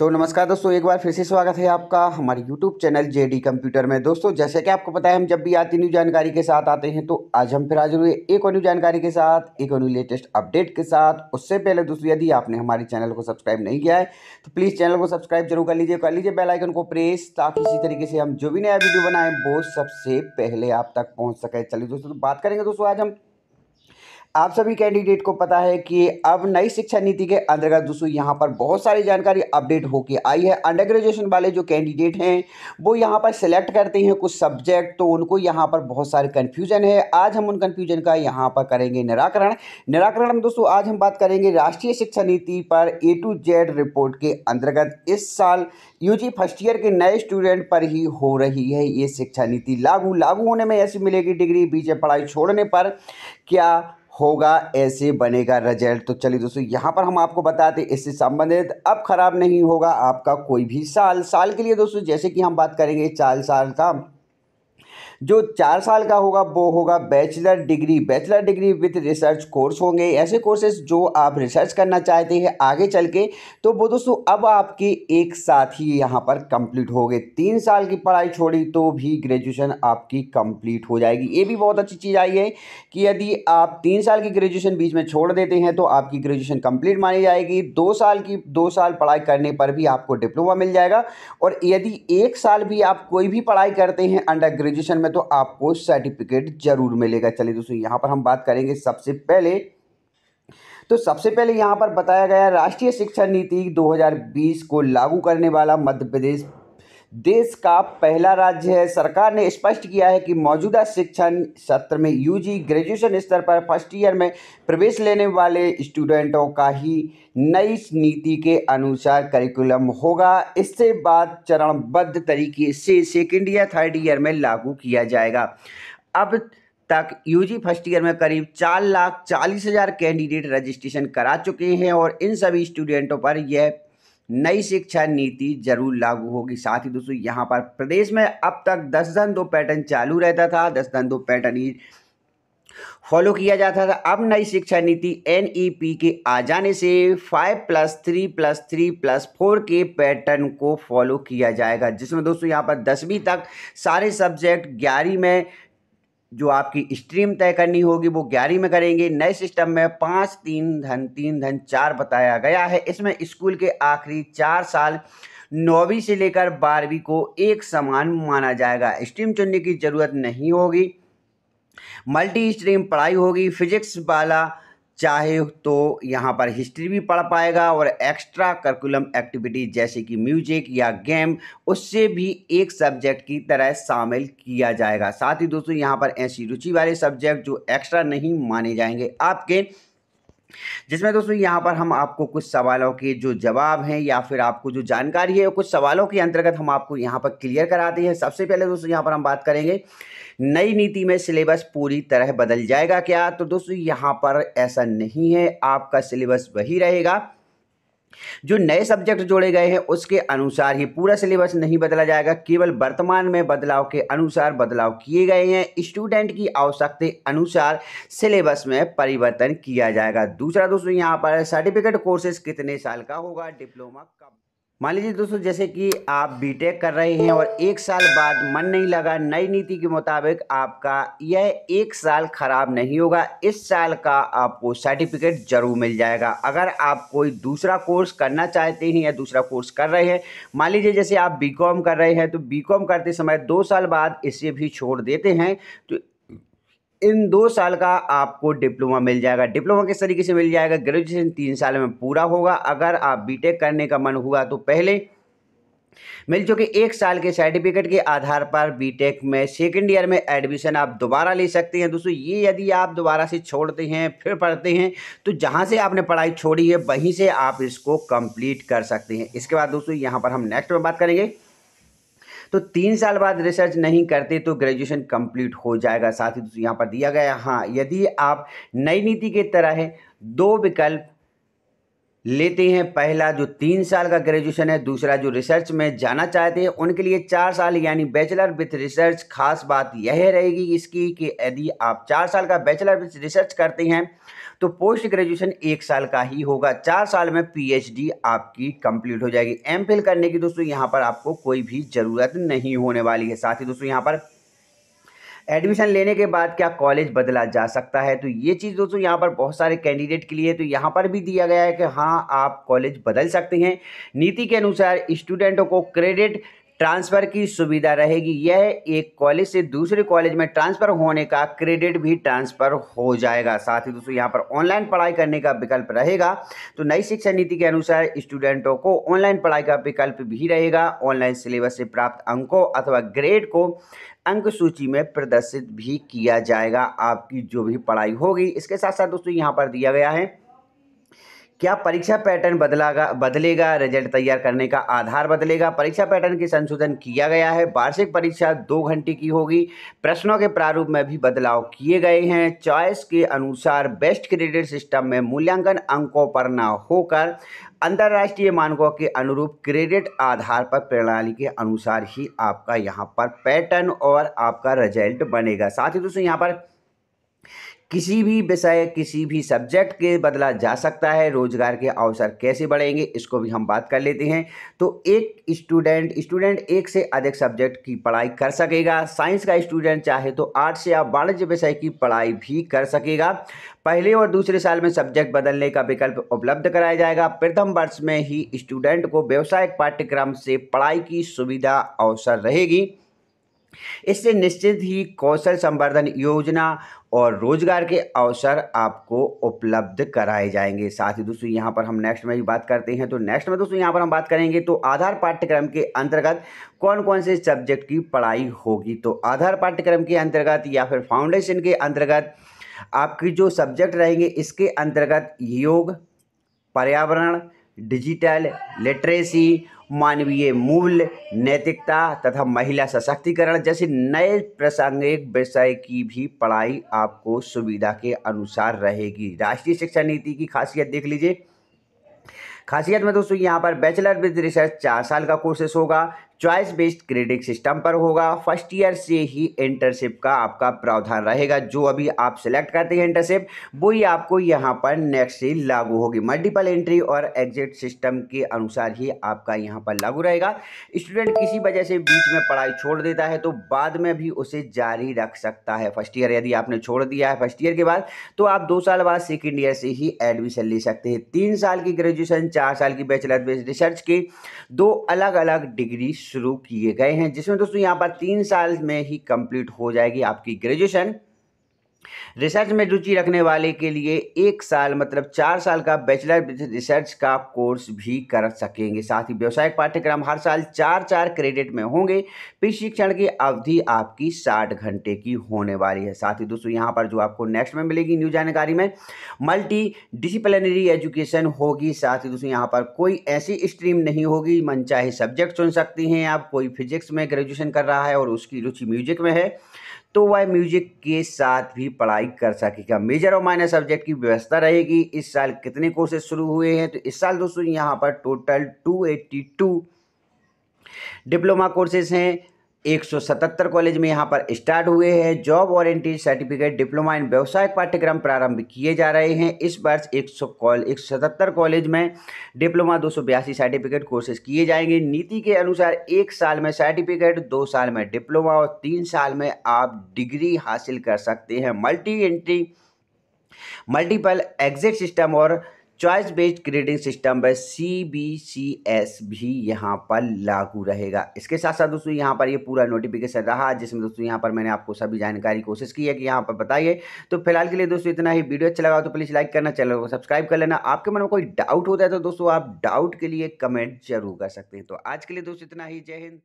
तो नमस्कार दोस्तों एक बार फिर से स्वागत है आपका हमारे YouTube channel J D computer में दोस्तों जैसे कि आपको पता है हम जब भी आती न्यू जानकारी के साथ आते हैं तो आज हम फिर आज हुए एक और न्यू जानकारी के साथ एक और न्यू लेटेस्ट अपडेट के साथ उससे पहले दोस्तों यदि आपने हमारे चैनल को सब्सक्राइब नहीं किया है तो प्लीज़ चैनल को सब्सक्राइब जरूर कर लीजिए कर लीजिए बेलाइकन को प्रेस ताकि इसी तरीके से हम जो भी नया वीडियो बनाएं वो सबसे पहले आप तक पहुँच सके चलिए दोस्तों तो बात करेंगे दोस्तों आज हम आप सभी कैंडिडेट को पता है कि अब नई शिक्षा नीति के अंतर्गत दोस्तों यहाँ पर बहुत सारी जानकारी अपडेट होकर आई है अंडर ग्रेजुएशन वाले जो कैंडिडेट हैं वो यहाँ पर सिलेक्ट करते हैं कुछ सब्जेक्ट तो उनको यहाँ पर बहुत सारे कन्फ्यूजन है आज हम उन कन्फ्यूजन का यहाँ पर करेंगे निराकरण निराकरण में दोस्तों आज हम बात करेंगे राष्ट्रीय शिक्षा नीति पर ए टू जेड रिपोर्ट के अंतर्गत इस साल यू फर्स्ट ईयर के नए स्टूडेंट पर ही हो रही है ये शिक्षा नीति लागू लागू होने में ऐसी मिलेगी डिग्री बीच पढ़ाई छोड़ने पर क्या होगा ऐसे बनेगा रिजल्ट तो चलिए दोस्तों यहाँ पर हम आपको बताते इससे संबंधित अब ख़राब नहीं होगा आपका कोई भी साल साल के लिए दोस्तों जैसे कि हम बात करेंगे चार साल का जो चार साल का होगा वो होगा bachelor degree bachelor degree with research course होंगे ऐसे कोर्सेज जो आप रिसर्च करना चाहते हैं आगे चल के तो वो दोस्तों अब आपके एक साथ ही यहाँ पर कंप्लीट हो गए तीन साल की पढ़ाई छोड़ी तो भी ग्रेजुएशन आपकी कंप्लीट हो जाएगी ये भी बहुत अच्छी चीज़ आई है कि यदि आप तीन साल की ग्रेजुएशन बीच में छोड़ देते हैं तो आपकी ग्रेजुएशन कंप्लीट मानी जाएगी दो साल की दो साल पढ़ाई करने पर भी आपको डिप्लोमा मिल जाएगा और यदि एक साल भी आप कोई भी पढ़ाई करते हैं अंडर ग्रेजुएशन में करेंगे तो आपको सर्टिफिकेट जरूर मिलेगा चलिए दोस्तों यहाँ पर हम बात करेंगे सबसे पहले तो सबसे पहले यहाँ पर बताया गया राष्ट्रीय शिक्षा नीति 2020 को लागू करने वाला मध्य प्रदेश देश का पहला राज्य है सरकार ने स्पष्ट किया है कि मौजूदा शिक्षण सत्र में यूजी ग्रेजुएशन स्तर पर फर्स्ट ईयर में प्रवेश लेने वाले स्टूडेंटों का ही नई नीति के अनुसार करिकुलम होगा इससे बाद चरणबद्ध तरीके से सेकेंड ईयर थर्ड ईयर में लागू किया जाएगा अब तक यूजी फर्स्ट ईयर में करीब चार लाख चालीस हज़ार कैंडिडेट रजिस्ट्रेशन करा चुके हैं और इन सभी स्टूडेंटों पर यह नई शिक्षा नीति जरूर लागू होगी साथ ही दोस्तों यहाँ पर प्रदेश में अब तक दस धन दो पैटर्न चालू रहता था दस धन दो पैटर्न ही फॉलो किया जाता था अब नई शिक्षा नीति एन e के आ जाने से five plus three plus three plus four के पैटर्न को फॉलो किया जाएगा जिसमें दोस्तों यहाँ पर दसवीं तक सारे सब्जेक्ट ग्यारहवीं में जो आपकी स्ट्रीम तय करनी होगी वो ग्यारहवीं में करेंगे नए सिस्टम में पाँच तीन धन तीन धन चार बताया गया है इसमें स्कूल के आखिरी चार साल नौवीं से लेकर बारहवीं को एक समान माना जाएगा स्ट्रीम चुनने की ज़रूरत नहीं होगी मल्टी स्ट्रीम पढ़ाई होगी फिजिक्स वाला चाहे तो यहाँ पर हिस्ट्री भी पढ़ पाएगा और एक्स्ट्रा करिकुलम एक्टिविटीज़ जैसे कि म्यूजिक या गेम उससे भी एक सब्जेक्ट की तरह शामिल किया जाएगा साथ ही दोस्तों यहाँ पर ऐसी रुचि वाले सब्जेक्ट जो एक्स्ट्रा नहीं माने जाएंगे आपके जिसमें दोस्तों यहाँ पर हम आपको कुछ सवालों के जो जवाब हैं या फिर आपको जो जानकारी है कुछ सवालों के अंतर्गत हम आपको यहाँ पर क्लियर कराते हैं सबसे पहले दोस्तों यहाँ पर हम बात करेंगे नई नीति में सिलेबस पूरी तरह बदल जाएगा क्या तो दोस्तों यहाँ पर ऐसा नहीं है आपका सिलेबस वही रहेगा जो नए सब्जेक्ट जोड़े गए हैं उसके अनुसार ही पूरा सिलेबस नहीं बदला जाएगा केवल वर्तमान में बदलाव के अनुसार बदलाव किए गए हैं स्टूडेंट की आवश्यकता अनुसार सिलेबस में परिवर्तन किया जाएगा दूसरा दोस्तों यहाँ पर सर्टिफिकेट कोर्सेज कितने साल का होगा डिप्लोमा कब मान लीजिए दोस्तों जैसे कि आप बीटेक कर रहे हैं और एक साल बाद मन नहीं लगा नई नीति के मुताबिक आपका यह एक साल ख़राब नहीं होगा इस साल का आपको सर्टिफिकेट जरूर मिल जाएगा अगर आप कोई दूसरा कोर्स करना चाहते हैं या दूसरा कोर्स कर रहे हैं मान लीजिए जैसे आप बीकॉम कर रहे हैं तो बीकॉम करते समय दो साल बाद इसे भी छोड़ देते हैं तो इन दो साल का आपको डिप्लोमा मिल जाएगा डिप्लोमा किस तरीके से मिल जाएगा ग्रेजुएशन तीन साल में पूरा होगा अगर आप बीटेक करने का मन हुआ तो पहले मिल चुके एक साल के सर्टिफिकेट के आधार पर बीटेक में सेकेंड ईयर में एडमिशन आप दोबारा ले सकते हैं दोस्तों ये यदि आप दोबारा से छोड़ते हैं फिर पढ़ते हैं तो जहाँ से आपने पढ़ाई छोड़ी है वहीं से आप इसको कंप्लीट कर सकते हैं इसके बाद दोस्तों यहाँ पर हम नेक्स्ट में बात करेंगे तो तीन साल बाद रिसर्च नहीं करते तो ग्रेजुएशन कंप्लीट हो जाएगा साथ ही यहाँ पर दिया गया हाँ यदि आप नई नीति के तरह है दो विकल्प लेते हैं पहला जो तीन साल का ग्रेजुएशन है दूसरा जो रिसर्च में जाना चाहते हैं उनके लिए चार साल यानी बैचलर विथ रिसर्च खास बात यह रहेगी इसकी कि यदि आप चार साल का बैचलर विथ रिसर्च करते हैं तो पोस्ट ग्रेजुएशन एक साल का ही होगा चार साल में पीएचडी आपकी कंप्लीट हो जाएगी एम करने की दोस्तों यहां पर आपको कोई भी ज़रूरत नहीं होने वाली है साथ ही दोस्तों यहां पर एडमिशन लेने के बाद क्या कॉलेज बदला जा सकता है तो ये चीज़ दोस्तों यहाँ पर बहुत सारे कैंडिडेट के लिए तो यहाँ पर भी दिया गया है कि हाँ आप कॉलेज बदल सकते हैं नीति के अनुसार स्टूडेंटों को क्रेडिट ट्रांसफ़र की सुविधा रहेगी यह एक कॉलेज से दूसरे कॉलेज में ट्रांसफ़र होने का क्रेडिट भी ट्रांसफ़र हो जाएगा साथ ही दोस्तों यहाँ पर ऑनलाइन पढ़ाई करने का विकल्प रहेगा तो नई शिक्षा नीति के अनुसार स्टूडेंटों को ऑनलाइन पढ़ाई का विकल्प भी रहेगा ऑनलाइन सिलेबस से प्राप्त अंकों अथवा ग्रेड को अंक सूची में प्रदर्शित भी किया जाएगा आपकी जो भी पढ़ाई होगी इसके साथ साथ दोस्तों यहाँ पर दिया गया है क्या परीक्षा पैटर्न बदलागा बदलेगा रिजल्ट तैयार करने का आधार बदलेगा परीक्षा पैटर्न के संशोधन किया गया है वार्षिक परीक्षा दो घंटे की होगी प्रश्नों के प्रारूप में भी बदलाव किए गए हैं चॉइस के अनुसार बेस्ट क्रेडिट सिस्टम में मूल्यांकन अंकों पर न होकर अंतर्राष्ट्रीय मानकों के अनुरूप क्रेडिट आधार पर प्रणाली के अनुसार ही आपका यहाँ पर पैटर्न और आपका रिजल्ट बनेगा साथ ही दोस्तों यहाँ पर किसी भी विषय किसी भी सब्जेक्ट के बदला जा सकता है रोजगार के अवसर कैसे बढ़ेंगे इसको भी हम बात कर लेते हैं तो एक स्टूडेंट स्टूडेंट एक से अधिक सब्जेक्ट की पढ़ाई कर सकेगा साइंस का स्टूडेंट चाहे तो आर्ट्स या वाणिज्य विषय की पढ़ाई भी कर सकेगा पहले और दूसरे साल में सब्जेक्ट बदलने का विकल्प उपलब्ध कराया जाएगा प्रथम वर्ष में ही स्टूडेंट को व्यावसायिक पाठ्यक्रम से पढ़ाई की सुविधा अवसर रहेगी इससे निश्चित ही कौशल संवर्धन योजना और रोजगार के अवसर आपको उपलब्ध कराए जाएंगे साथ ही दोस्तों यहाँ पर हम नेक्स्ट में भी बात करते हैं तो नेक्स्ट में दोस्तों यहाँ पर हम बात करेंगे तो आधार पाठ्यक्रम के अंतर्गत कौन कौन से सब्जेक्ट की पढ़ाई होगी तो आधार पाठ्यक्रम के अंतर्गत या फिर फाउंडेशन के अंतर्गत आपकी जो सब्जेक्ट रहेंगे इसके अंतर्गत योग पर्यावरण डिजिटल लिटरेसी मानवीय मूल्य नैतिकता तथा महिला सशक्तिकरण जैसे नए प्रासंगिक विषय की भी पढ़ाई आपको सुविधा के अनुसार रहेगी राष्ट्रीय शिक्षा नीति की खासियत देख लीजिए खासियत में दोस्तों यहाँ पर बैचलर विद रिसर्च चार साल का कोर्सेस होगा चॉइस बेस्ड क्रेडिट सिस्टम पर होगा फर्स्ट ईयर से ही इंटर्नशिप का आपका प्रावधान रहेगा जो अभी आप सेलेक्ट करते हैं इंटर्नशिप वो ही आपको यहाँ पर नेक्स्ट ही लागू होगी मल्टीपल एंट्री और एग्जिट सिस्टम के अनुसार ही आपका यहाँ पर लागू रहेगा स्टूडेंट किसी वजह से बीच में पढ़ाई छोड़ देता है तो बाद में भी उसे जारी रख सकता है फर्स्ट ईयर यदि आपने छोड़ दिया है फर्स्ट ईयर के बाद तो आप दो साल बाद सेकेंड ईयर से ही एडमिशन ले सकते हैं तीन साल की ग्रेजुएशन चार साल की बैचलर बेस्ड रिसर्च की दो अलग अलग डिग्री शुरू किए गए हैं जिसमें दोस्तों यहाँ पर तीन साल में ही कंप्लीट हो जाएगी आपकी ग्रेजुएशन रिसर्च में रुचि रखने वाले के लिए एक साल मतलब चार साल का बैचलर रिसर्च का कोर्स भी कर सकेंगे साथ ही व्यावसायिक पाठ्यक्रम हर साल चार चार क्रेडिट में होंगे प्रशिक्षण की अवधि आपकी साठ घंटे की होने वाली है साथ ही दोस्तों यहाँ पर जो आपको नेक्स्ट में मिलेगी न्यू जानकारी में मल्टी डिसिप्लिनरी एजुकेशन होगी साथ ही दोस्तों यहाँ पर कोई ऐसी स्ट्रीम नहीं होगी मन सब्जेक्ट चुन सकती हैं आप कोई फिजिक्स में ग्रेजुएशन कर रहा है और उसकी रुचि म्यूजिक में है तो वह म्यूजिक के साथ भी पढ़ाई कर सकेगा मेजर और माइनर सब्जेक्ट की व्यवस्था रहेगी इस साल कितने कोर्सेज शुरू हुए हैं तो इस साल दोस्तों यहाँ पर total two eighty two diploma courses हैं 177 कॉलेज में यहाँ पर स्टार्ट हुए हैं जॉब वारंटी सर्टिफिकेट डिप्लोमा इन व्यवसायिक पाठ्यक्रम प्रारंभ किए जा रहे हैं इस वर्ष 100 कॉल एक कॉलेज में डिप्लोमा दो सर्टिफिकेट कोर्सेज किए जाएंगे नीति के अनुसार एक साल में सर्टिफिकेट दो साल में डिप्लोमा और तीन साल में आप डिग्री हासिल कर सकते हैं multi entry multiple exit system और चॉइस बेस्ड ग्रेडिंग सिस्टम है सी बी सी एस भी यहाँ पर लागू रहेगा इसके साथ साथ दोस्तों यहाँ पर ये यह पूरा नोटिफिकेशन रहा जिसमें दोस्तों यहाँ पर मैंने आपको सभी जानकारी कोशिश की है कि यहाँ पर बताइए तो फिलहाल के लिए दोस्तों इतना ही वीडियो अच्छा लगा तो प्लीज़ लाइक करना चैनल को सब्सक्राइब कर लेना आपके मन में कोई डाउट होता है तो दोस्तों आप डाउट के लिए कमेंट जरूर कर सकते हैं तो आज के लिए दोस्तों इतना ही जय हिंद